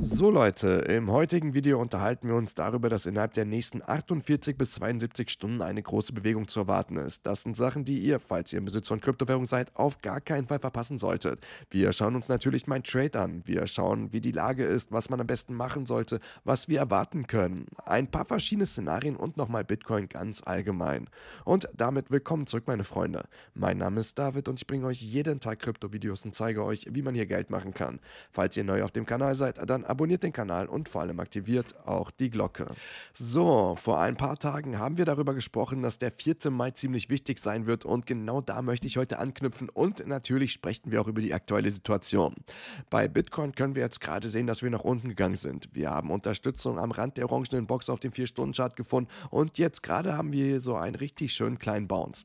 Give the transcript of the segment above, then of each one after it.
So Leute, im heutigen Video unterhalten wir uns darüber, dass innerhalb der nächsten 48 bis 72 Stunden eine große Bewegung zu erwarten ist. Das sind Sachen, die ihr, falls ihr im Besitz von Kryptowährung seid, auf gar keinen Fall verpassen solltet. Wir schauen uns natürlich mein Trade an. Wir schauen, wie die Lage ist, was man am besten machen sollte, was wir erwarten können. Ein paar verschiedene Szenarien und nochmal Bitcoin ganz allgemein. Und damit willkommen zurück, meine Freunde. Mein Name ist David und ich bringe euch jeden Tag Krypto-Videos und zeige euch, wie man hier Geld machen kann. Falls ihr neu auf dem Kanal seid, dann abonniert den Kanal und vor allem aktiviert auch die Glocke. So, vor ein paar Tagen haben wir darüber gesprochen, dass der 4. Mai ziemlich wichtig sein wird und genau da möchte ich heute anknüpfen und natürlich sprechen wir auch über die aktuelle Situation. Bei Bitcoin können wir jetzt gerade sehen, dass wir nach unten gegangen sind. Wir haben Unterstützung am Rand der orangenen Box auf dem 4-Stunden-Chart gefunden und jetzt gerade haben wir so einen richtig schönen kleinen Bounce.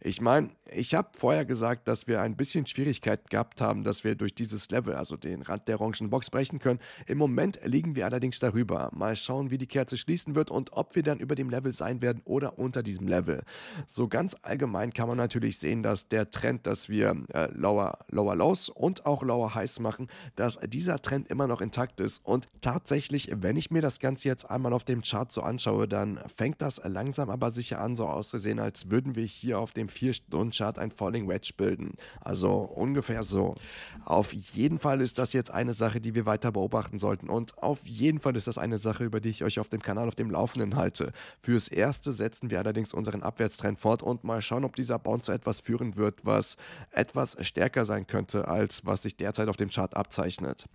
Ich meine, ich habe vorher gesagt, dass wir ein bisschen Schwierigkeiten gehabt haben, dass wir durch dieses Level, also den Rand der orangenen Box brechen können. Im Moment liegen wir allerdings darüber. Mal schauen, wie die Kerze schließen wird und ob wir dann über dem Level sein werden oder unter diesem Level. So ganz allgemein kann man natürlich sehen, dass der Trend, dass wir äh, lower, lower lows und auch lower highs machen, dass dieser Trend immer noch intakt ist. Und tatsächlich, wenn ich mir das Ganze jetzt einmal auf dem Chart so anschaue, dann fängt das langsam aber sicher an, so auszusehen, als würden wir hier auf dem 4-Stunden-Chart ein Falling Wedge bilden. Also ungefähr so. Auf jeden Fall ist das jetzt eine Sache, die wir weiter beobachten beachten sollten. Und auf jeden Fall ist das eine Sache, über die ich euch auf dem Kanal auf dem Laufenden halte. Fürs Erste setzen wir allerdings unseren Abwärtstrend fort und mal schauen, ob dieser Bounce zu etwas führen wird, was etwas stärker sein könnte, als was sich derzeit auf dem Chart abzeichnet.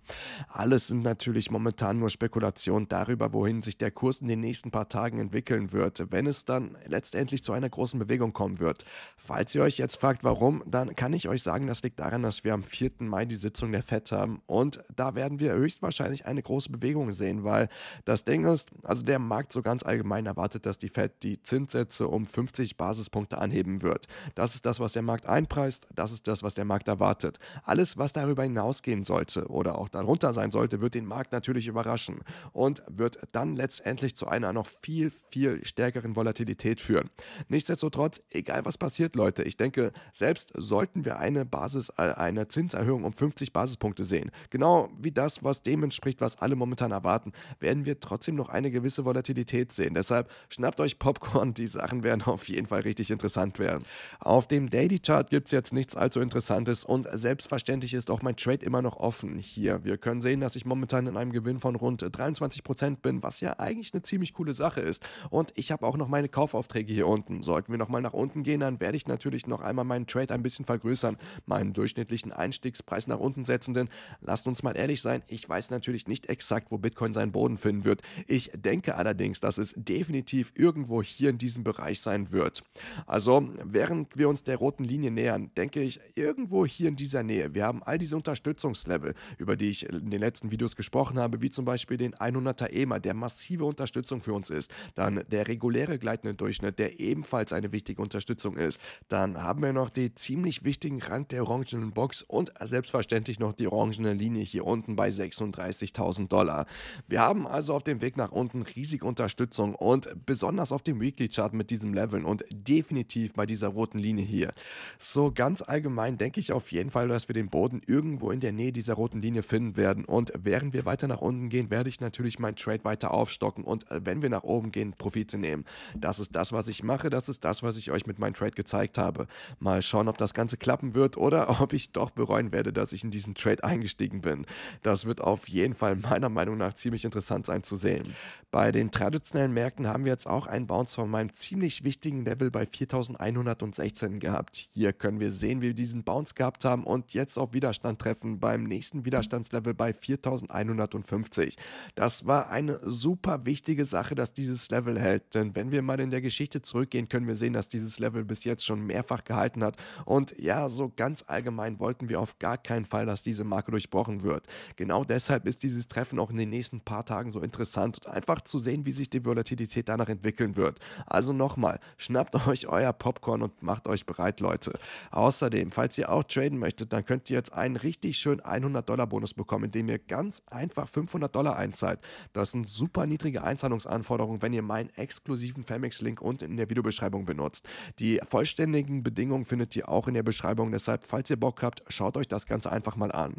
Alles sind natürlich momentan nur Spekulationen darüber, wohin sich der Kurs in den nächsten paar Tagen entwickeln wird, wenn es dann letztendlich zu einer großen Bewegung kommen wird. Falls ihr euch jetzt fragt, warum, dann kann ich euch sagen, das liegt daran, dass wir am 4. Mai die Sitzung der FED haben und da werden wir höchstwahrscheinlich wahrscheinlich eine große Bewegung sehen, weil das Ding ist, also der Markt so ganz allgemein erwartet, dass die Fed die Zinssätze um 50 Basispunkte anheben wird. Das ist das, was der Markt einpreist, das ist das, was der Markt erwartet. Alles, was darüber hinausgehen sollte oder auch darunter sein sollte, wird den Markt natürlich überraschen und wird dann letztendlich zu einer noch viel, viel stärkeren Volatilität führen. Nichtsdestotrotz, egal was passiert, Leute, ich denke, selbst sollten wir eine Basis, äh, eine Zinserhöhung um 50 Basispunkte sehen, genau wie das, was dementsprechend entspricht, was alle momentan erwarten, werden wir trotzdem noch eine gewisse Volatilität sehen. Deshalb schnappt euch Popcorn, die Sachen werden auf jeden Fall richtig interessant werden. Auf dem Daily Chart gibt es jetzt nichts allzu Interessantes und selbstverständlich ist auch mein Trade immer noch offen hier. Wir können sehen, dass ich momentan in einem Gewinn von rund 23% bin, was ja eigentlich eine ziemlich coole Sache ist. Und ich habe auch noch meine Kaufaufträge hier unten. Sollten wir nochmal nach unten gehen, dann werde ich natürlich noch einmal meinen Trade ein bisschen vergrößern, meinen durchschnittlichen Einstiegspreis nach unten setzen, denn lasst uns mal ehrlich sein, ich weiß natürlich, natürlich nicht exakt, wo Bitcoin seinen Boden finden wird. Ich denke allerdings, dass es definitiv irgendwo hier in diesem Bereich sein wird. Also, während wir uns der roten Linie nähern, denke ich, irgendwo hier in dieser Nähe. Wir haben all diese Unterstützungslevel, über die ich in den letzten Videos gesprochen habe, wie zum Beispiel den 100er EMA, der massive Unterstützung für uns ist. Dann der reguläre gleitende Durchschnitt, der ebenfalls eine wichtige Unterstützung ist. Dann haben wir noch den ziemlich wichtigen Rand der orangenen Box und selbstverständlich noch die orangene Linie hier unten bei 36. 30.000 Dollar. Wir haben also auf dem Weg nach unten riesige Unterstützung und besonders auf dem Weekly Chart mit diesem Level und definitiv bei dieser roten Linie hier. So ganz allgemein denke ich auf jeden Fall, dass wir den Boden irgendwo in der Nähe dieser roten Linie finden werden und während wir weiter nach unten gehen, werde ich natürlich mein Trade weiter aufstocken und äh, wenn wir nach oben gehen, Profite nehmen. Das ist das, was ich mache, das ist das, was ich euch mit meinem Trade gezeigt habe. Mal schauen, ob das Ganze klappen wird oder ob ich doch bereuen werde, dass ich in diesen Trade eingestiegen bin. Das wird auf jeden jeden Fall meiner Meinung nach ziemlich interessant sein zu sehen. Bei den traditionellen Märkten haben wir jetzt auch einen Bounce von meinem ziemlich wichtigen Level bei 4116 gehabt. Hier können wir sehen, wie wir diesen Bounce gehabt haben und jetzt auf Widerstand treffen beim nächsten Widerstandslevel bei 4150. Das war eine super wichtige Sache, dass dieses Level hält, denn wenn wir mal in der Geschichte zurückgehen, können wir sehen, dass dieses Level bis jetzt schon mehrfach gehalten hat und ja, so ganz allgemein wollten wir auf gar keinen Fall, dass diese Marke durchbrochen wird. Genau deshalb ist ist dieses Treffen auch in den nächsten paar Tagen so interessant und einfach zu sehen, wie sich die Volatilität danach entwickeln wird. Also nochmal, schnappt euch euer Popcorn und macht euch bereit, Leute. Außerdem, falls ihr auch traden möchtet, dann könnt ihr jetzt einen richtig schönen 100 Dollar Bonus bekommen, indem ihr ganz einfach 500 Dollar einzahlt. Das sind super niedrige Einzahlungsanforderungen, wenn ihr meinen exklusiven Famex-Link unten in der Videobeschreibung benutzt. Die vollständigen Bedingungen findet ihr auch in der Beschreibung, deshalb, falls ihr Bock habt, schaut euch das Ganze einfach mal an.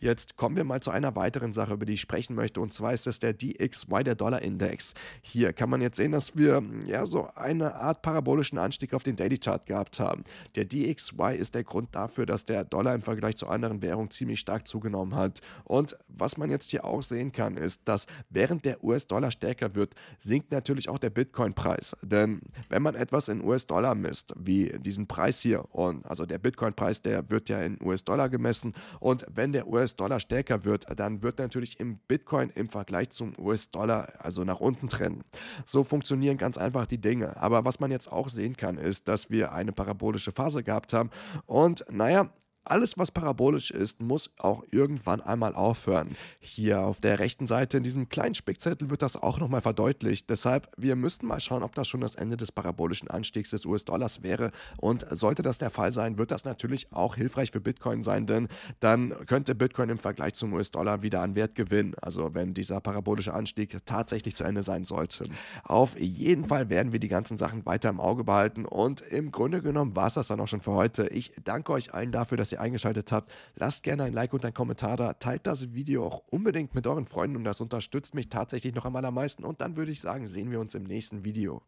Jetzt kommen wir mal zu einer weiteren anderen Sache, über die ich sprechen möchte. Und zwar ist das der DXY, der Dollar-Index. Hier kann man jetzt sehen, dass wir hm, ja so eine Art parabolischen Anstieg auf den Daily Chart gehabt haben. Der DXY ist der Grund dafür, dass der Dollar im Vergleich zu anderen Währungen ziemlich stark zugenommen hat. Und was man jetzt hier auch sehen kann, ist, dass während der US-Dollar stärker wird, sinkt natürlich auch der Bitcoin-Preis. Denn wenn man etwas in US-Dollar misst, wie diesen Preis hier, und also der Bitcoin-Preis, der wird ja in US-Dollar gemessen, und wenn der US-Dollar stärker wird, dann wird wird natürlich im Bitcoin im Vergleich zum US-Dollar, also nach unten trennen. So funktionieren ganz einfach die Dinge. Aber was man jetzt auch sehen kann, ist, dass wir eine parabolische Phase gehabt haben und naja, alles, was parabolisch ist, muss auch irgendwann einmal aufhören. Hier auf der rechten Seite in diesem kleinen Spickzettel wird das auch nochmal verdeutlicht. Deshalb, wir müssten mal schauen, ob das schon das Ende des parabolischen Anstiegs des US-Dollars wäre. Und sollte das der Fall sein, wird das natürlich auch hilfreich für Bitcoin sein, denn dann könnte Bitcoin im Vergleich zum US-Dollar wieder an Wert gewinnen. Also wenn dieser parabolische Anstieg tatsächlich zu Ende sein sollte. Auf jeden Fall werden wir die ganzen Sachen weiter im Auge behalten. Und im Grunde genommen war es das dann auch schon für heute. Ich danke euch allen dafür, dass ihr eingeschaltet habt. Lasst gerne ein Like und ein Kommentar da. Teilt das Video auch unbedingt mit euren Freunden und das unterstützt mich tatsächlich noch am allermeisten. Und dann würde ich sagen, sehen wir uns im nächsten Video.